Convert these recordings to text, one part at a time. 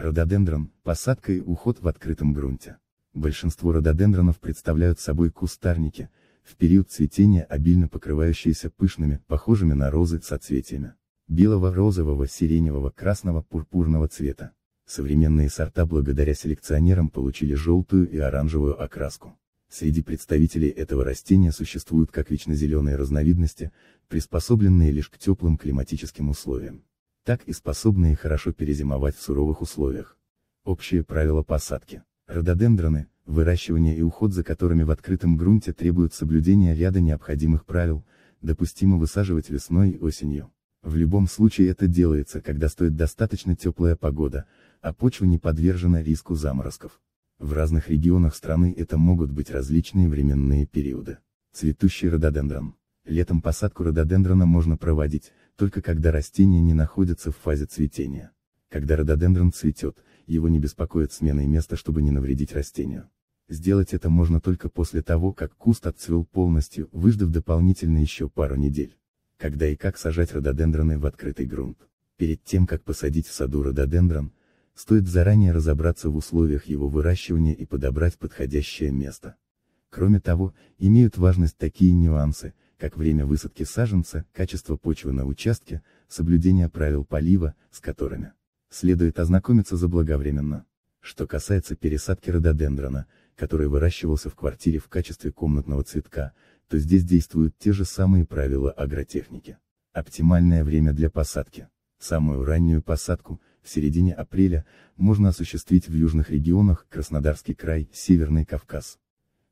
Рододендрон – посадка и уход в открытом грунте. Большинство рододендронов представляют собой кустарники, в период цветения обильно покрывающиеся пышными, похожими на розы соцветиями. Белого, розового, сиреневого, красного, пурпурного цвета. Современные сорта благодаря селекционерам получили желтую и оранжевую окраску. Среди представителей этого растения существуют как вечно разновидности, приспособленные лишь к теплым климатическим условиям так и способные хорошо перезимовать в суровых условиях. Общие правила посадки. Рододендроны, выращивание и уход за которыми в открытом грунте требуют соблюдения ряда необходимых правил, допустимо высаживать весной и осенью. В любом случае это делается, когда стоит достаточно теплая погода, а почва не подвержена риску заморозков. В разных регионах страны это могут быть различные временные периоды. Цветущий рододендрон. Летом посадку рододендрона можно проводить, только когда растение не находится в фазе цветения. Когда рододендрон цветет, его не беспокоит смена места, чтобы не навредить растению. Сделать это можно только после того, как куст отцвел полностью, выждав дополнительно еще пару недель. Когда и как сажать рододендроны в открытый грунт. Перед тем, как посадить в саду рододендрон, стоит заранее разобраться в условиях его выращивания и подобрать подходящее место. Кроме того, имеют важность такие нюансы, как время высадки саженца, качество почвы на участке, соблюдение правил полива, с которыми следует ознакомиться заблаговременно. Что касается пересадки рододендрона, который выращивался в квартире в качестве комнатного цветка, то здесь действуют те же самые правила агротехники. Оптимальное время для посадки. Самую раннюю посадку, в середине апреля, можно осуществить в южных регионах Краснодарский край, Северный Кавказ.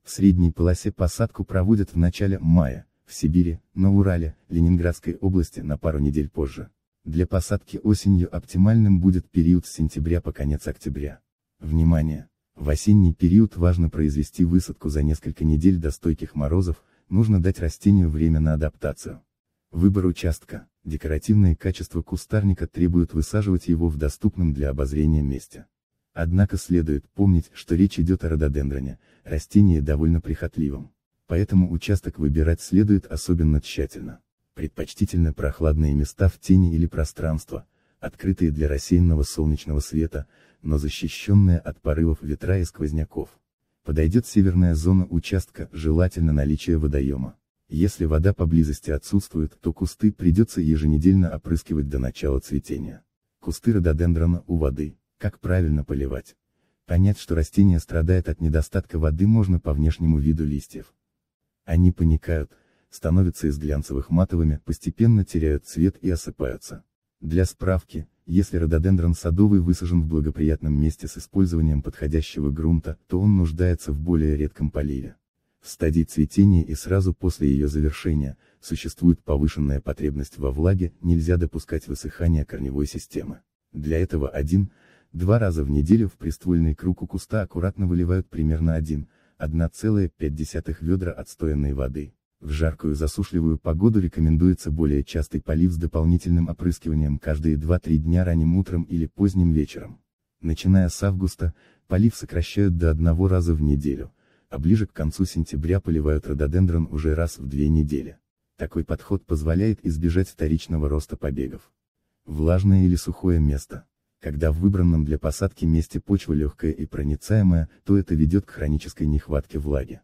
В средней полосе посадку проводят в начале мая, в Сибири, на Урале, Ленинградской области на пару недель позже. Для посадки осенью оптимальным будет период с сентября по конец октября. Внимание! В осенний период важно произвести высадку за несколько недель до стойких морозов, нужно дать растению время на адаптацию. Выбор участка. декоративное качество кустарника требует высаживать его в доступном для обозрения месте. Однако следует помнить, что речь идет о рододендроне, растение довольно прихотливом поэтому участок выбирать следует особенно тщательно. Предпочтительно прохладные места в тени или пространство, открытые для рассеянного солнечного света, но защищенные от порывов ветра и сквозняков. Подойдет северная зона участка, желательно наличие водоема. Если вода поблизости отсутствует, то кусты придется еженедельно опрыскивать до начала цветения. Кусты рододендрона у воды. Как правильно поливать? Понять, что растение страдает от недостатка воды можно по внешнему виду листьев. Они паникают, становятся из глянцевых матовыми, постепенно теряют цвет и осыпаются. Для справки, если рододендрон садовый высажен в благоприятном месте с использованием подходящего грунта, то он нуждается в более редком поливе. В стадии цветения и сразу после ее завершения, существует повышенная потребность во влаге, нельзя допускать высыхания корневой системы. Для этого один, два раза в неделю в приствольный круг у куста аккуратно выливают примерно один. 1,5 ведра отстоянной воды. В жаркую засушливую погоду рекомендуется более частый полив с дополнительным опрыскиванием каждые 2-3 дня ранним утром или поздним вечером. Начиная с августа, полив сокращают до одного раза в неделю, а ближе к концу сентября поливают рододендрон уже раз в две недели. Такой подход позволяет избежать вторичного роста побегов. Влажное или сухое место. Когда в выбранном для посадки месте почва легкая и проницаемая, то это ведет к хронической нехватке влаги.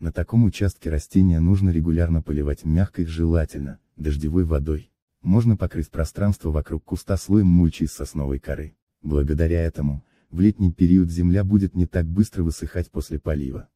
На таком участке растения нужно регулярно поливать мягкой, желательно, дождевой водой. Можно покрыть пространство вокруг куста слоем мульчи из сосновой коры. Благодаря этому, в летний период земля будет не так быстро высыхать после полива.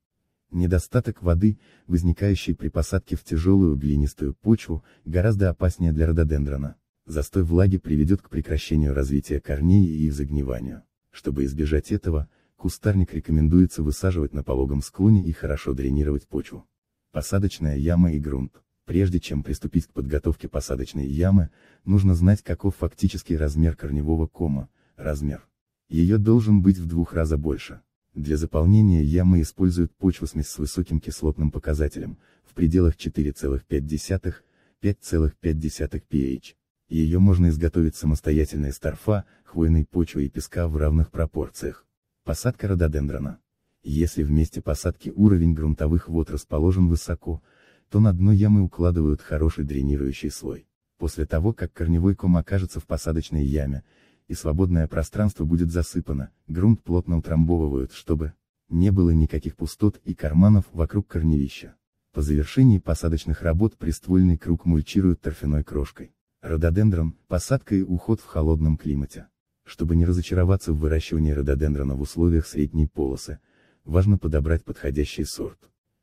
Недостаток воды, возникающий при посадке в тяжелую глинистую почву, гораздо опаснее для рододендрона. Застой влаги приведет к прекращению развития корней и их загниванию. Чтобы избежать этого, кустарник рекомендуется высаживать на пологом склоне и хорошо дренировать почву. Посадочная яма и грунт. Прежде чем приступить к подготовке посадочной ямы, нужно знать каков фактический размер корневого кома, размер. Ее должен быть в двух раза больше. Для заполнения ямы используют почвосмесь с высоким кислотным показателем, в пределах 4,5-5,5 pH. Ее можно изготовить самостоятельно из торфа, хвойной почвы и песка в равных пропорциях. Посадка рододендрона. Если в месте посадки уровень грунтовых вод расположен высоко, то на дно ямы укладывают хороший дренирующий слой. После того, как корневой ком окажется в посадочной яме, и свободное пространство будет засыпано, грунт плотно утрамбовывают, чтобы не было никаких пустот и карманов вокруг корневища. По завершении посадочных работ приствольный круг мульчируют торфяной крошкой. Рододендрон, посадка и уход в холодном климате. Чтобы не разочароваться в выращивании рододендрона в условиях средней полосы, важно подобрать подходящий сорт.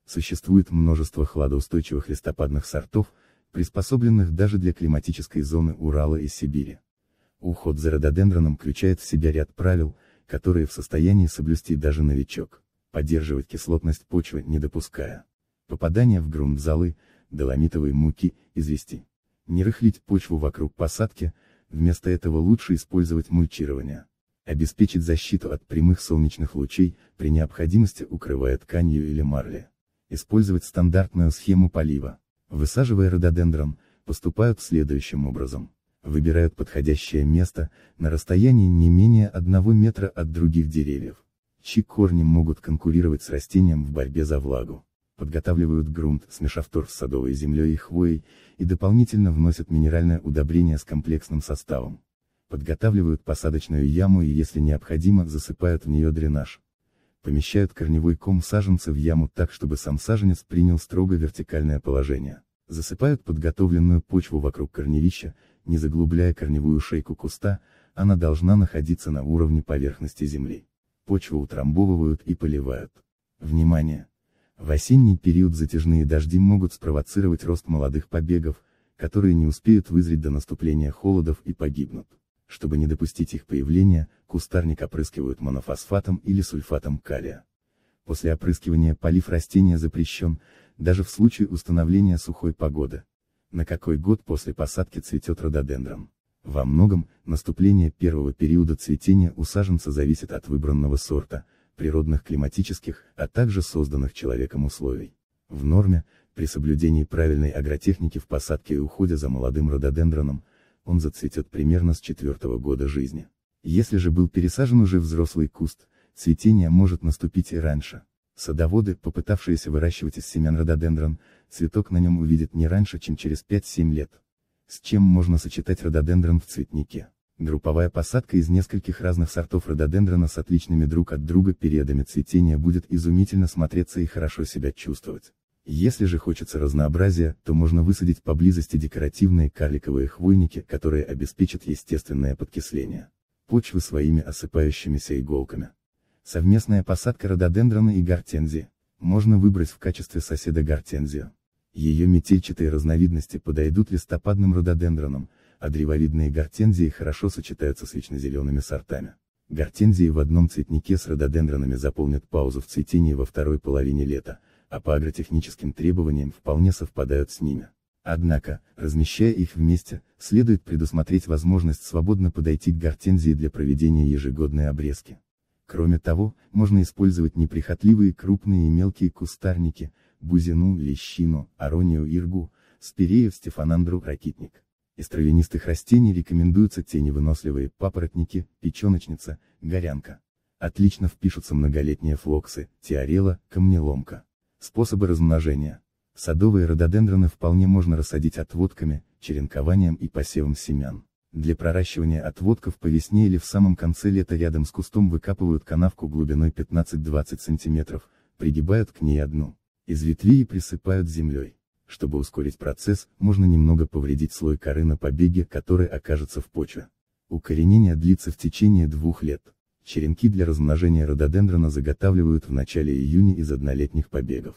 Существует множество хладоустойчивых листопадных сортов, приспособленных даже для климатической зоны Урала и Сибири. Уход за рододендроном включает в себя ряд правил, которые в состоянии соблюсти даже новичок, поддерживать кислотность почвы не допуская попадания в грунт золы, доломитовой муки, извести. Не рыхлить почву вокруг посадки, вместо этого лучше использовать мульчирование. Обеспечит защиту от прямых солнечных лучей, при необходимости укрывая тканью или марлей. Использовать стандартную схему полива. Высаживая рододендрон, поступают следующим образом. Выбирают подходящее место, на расстоянии не менее 1 метра от других деревьев чьи корни могут конкурировать с растением в борьбе за влагу подготавливают грунт, смешав торф с садовой землей и хвоей, и дополнительно вносят минеральное удобрение с комплексным составом. Подготавливают посадочную яму и если необходимо засыпают в нее дренаж. Помещают корневой ком саженца в яму так, чтобы сам саженец принял строго вертикальное положение. Засыпают подготовленную почву вокруг корневища, не заглубляя корневую шейку куста, она должна находиться на уровне поверхности земли. Почву утрамбовывают и поливают. Внимание! В осенний период затяжные дожди могут спровоцировать рост молодых побегов, которые не успеют вызреть до наступления холодов и погибнут. Чтобы не допустить их появления, кустарник опрыскивают монофосфатом или сульфатом калия. После опрыскивания полив растения запрещен, даже в случае установления сухой погоды. На какой год после посадки цветет рододендрон? Во многом, наступление первого периода цветения у саженца зависит от выбранного сорта, природных климатических, а также созданных человеком условий. В норме, при соблюдении правильной агротехники в посадке и уходе за молодым рододендроном, он зацветет примерно с четвертого года жизни. Если же был пересажен уже взрослый куст, цветение может наступить и раньше. Садоводы, попытавшиеся выращивать из семян рододендрон, цветок на нем увидят не раньше, чем через 5-7 лет. С чем можно сочетать рододендрон в цветнике? Групповая посадка из нескольких разных сортов рододендрона с отличными друг от друга периодами цветения будет изумительно смотреться и хорошо себя чувствовать. Если же хочется разнообразия, то можно высадить поблизости декоративные карликовые хвойники, которые обеспечат естественное подкисление почвы своими осыпающимися иголками. Совместная посадка рододендрона и гортензии. Можно выбрать в качестве соседа гортензию. Ее метельчатые разновидности подойдут листопадным рододендронам, а древовидные гортензии хорошо сочетаются с вечнозелеными сортами. Гортензии в одном цветнике с рододендронами заполнят паузу в цветении во второй половине лета, а по агротехническим требованиям вполне совпадают с ними. Однако, размещая их вместе, следует предусмотреть возможность свободно подойти к гортензии для проведения ежегодной обрезки. Кроме того, можно использовать неприхотливые крупные и мелкие кустарники, бузину, лещину, аронию, иргу, спирею, стефанандру, ракитник. Из травянистых растений рекомендуются теневыносливые папоротники, печеночница, горянка. Отлично впишутся многолетние флоксы, теорела, камнеломка. Способы размножения. Садовые рододендроны вполне можно рассадить отводками, черенкованием и посевом семян. Для проращивания отводков по весне или в самом конце лета рядом с кустом выкапывают канавку глубиной 15-20 см, пригибают к ней одну. Из ветвей и присыпают землей. Чтобы ускорить процесс, можно немного повредить слой коры на побеге, который окажется в почве. Укоренение длится в течение двух лет. Черенки для размножения рододендрона заготавливают в начале июня из однолетних побегов.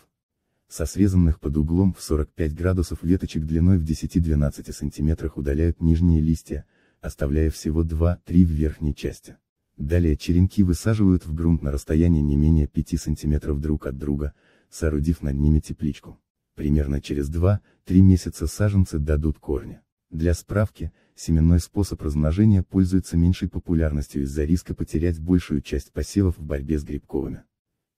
Со срезанных под углом в 45 градусов веточек длиной в 10-12 см удаляют нижние листья, оставляя всего 2-3 в верхней части. Далее черенки высаживают в грунт на расстоянии не менее 5 см друг от друга, соорудив над ними тепличку примерно через 2-3 месяца саженцы дадут корни. Для справки, семенной способ размножения пользуется меньшей популярностью из-за риска потерять большую часть посевов в борьбе с грибковыми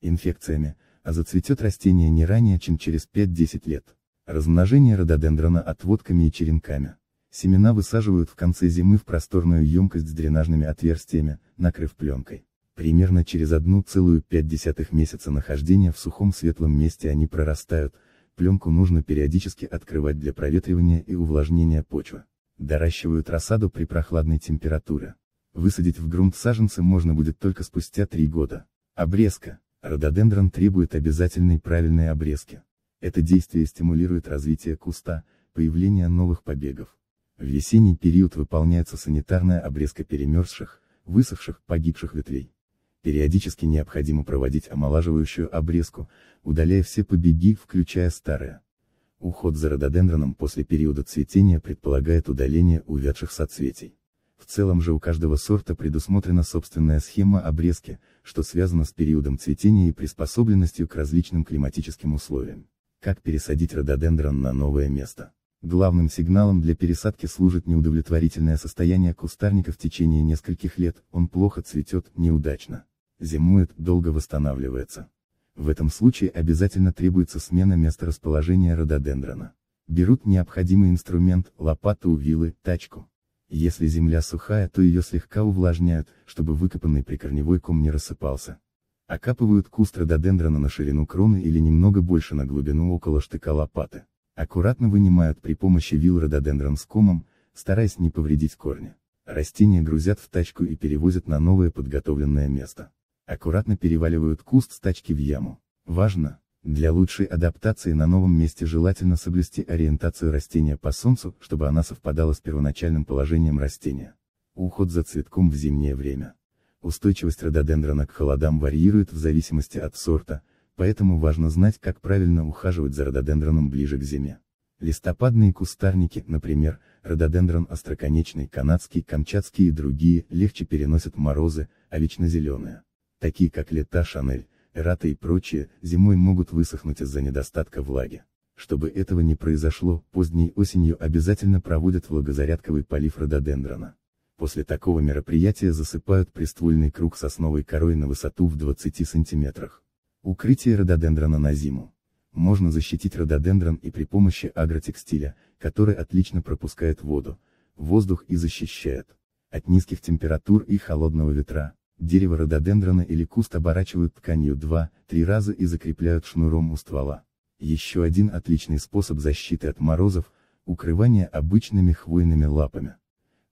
инфекциями, а зацветет растение не ранее, чем через 5-10 лет. Размножение рододендрона отводками и черенками. Семена высаживают в конце зимы в просторную емкость с дренажными отверстиями, накрыв пленкой. Примерно через 1,5 месяца нахождения в сухом светлом месте они прорастают, Пленку нужно периодически открывать для проветривания и увлажнения почвы. Доращивают рассаду при прохладной температуре. Высадить в грунт саженцы можно будет только спустя 3 года. Обрезка. Рододендрон требует обязательной правильной обрезки. Это действие стимулирует развитие куста, появление новых побегов. В весенний период выполняется санитарная обрезка перемерзших, высохших, погибших ветвей. Периодически необходимо проводить омолаживающую обрезку, удаляя все побеги, включая старые. Уход за рододендроном после периода цветения предполагает удаление увядших соцветий. В целом же у каждого сорта предусмотрена собственная схема обрезки, что связано с периодом цветения и приспособленностью к различным климатическим условиям. Как пересадить рододендрон на новое место? Главным сигналом для пересадки служит неудовлетворительное состояние кустарника в течение нескольких лет, он плохо цветет, неудачно зимует, долго восстанавливается. В этом случае обязательно требуется смена места расположения рододендрона. Берут необходимый инструмент, лопату, вилы, тачку. Если земля сухая, то ее слегка увлажняют, чтобы выкопанный прикорневой ком не рассыпался. Окапывают куст рододендрона на ширину кроны или немного больше на глубину около штыка лопаты. Аккуратно вынимают при помощи вил рододендрон с комом, стараясь не повредить корни. Растения грузят в тачку и перевозят на новое подготовленное место аккуратно переваливают куст с тачки в яму. Важно, для лучшей адаптации на новом месте желательно соблюсти ориентацию растения по солнцу, чтобы она совпадала с первоначальным положением растения. Уход за цветком в зимнее время. Устойчивость рододендрона к холодам варьирует в зависимости от сорта, поэтому важно знать, как правильно ухаживать за рододендроном ближе к зиме. Листопадные кустарники, например, рододендрон остроконечный, канадский, камчатский и другие, легче переносят морозы, а вечно зеленые такие как лета Шанель, Рата и прочие, зимой могут высохнуть из-за недостатка влаги. Чтобы этого не произошло, поздней осенью обязательно проводят влагозарядковый полив рододендрона. После такого мероприятия засыпают приствольный круг сосновой корой на высоту в 20 сантиметрах. Укрытие рододендрона на зиму. Можно защитить рододендрон и при помощи агротекстиля, который отлично пропускает воду, воздух и защищает от низких температур и холодного ветра, Дерево рододендрона или куст оборачивают тканью 2-3 раза и закрепляют шнуром у ствола. Еще один отличный способ защиты от морозов – укрывание обычными хвойными лапами.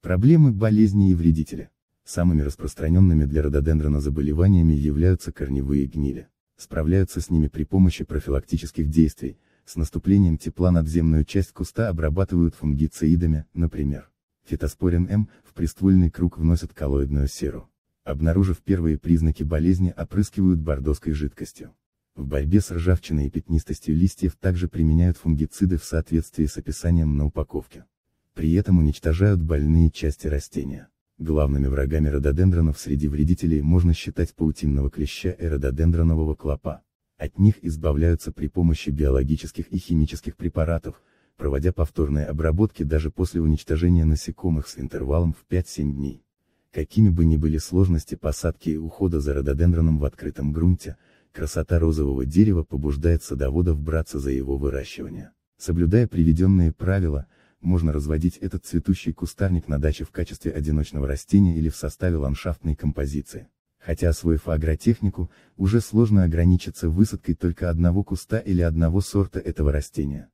Проблемы болезни и вредители. Самыми распространенными для рододендрона заболеваниями являются корневые гнили. Справляются с ними при помощи профилактических действий, с наступлением тепла надземную часть куста обрабатывают фунгицидами, например. Фитоспорин М в приствольный круг вносят коллоидную серу обнаружив первые признаки болезни, опрыскивают бордоской жидкостью. В борьбе с ржавчиной и пятнистостью листьев также применяют фунгициды в соответствии с описанием на упаковке. При этом уничтожают больные части растения. Главными врагами рододендронов среди вредителей можно считать паутинного клеща и рододендронового клопа. От них избавляются при помощи биологических и химических препаратов, проводя повторные обработки даже после уничтожения насекомых с интервалом в 5-7 дней какими бы ни были сложности посадки и ухода за рододендроном в открытом грунте, красота розового дерева побуждает садоводов браться за его выращивание. Соблюдая приведенные правила, можно разводить этот цветущий кустарник на даче в качестве одиночного растения или в составе ландшафтной композиции. Хотя освоив агротехнику, уже сложно ограничиться высадкой только одного куста или одного сорта этого растения.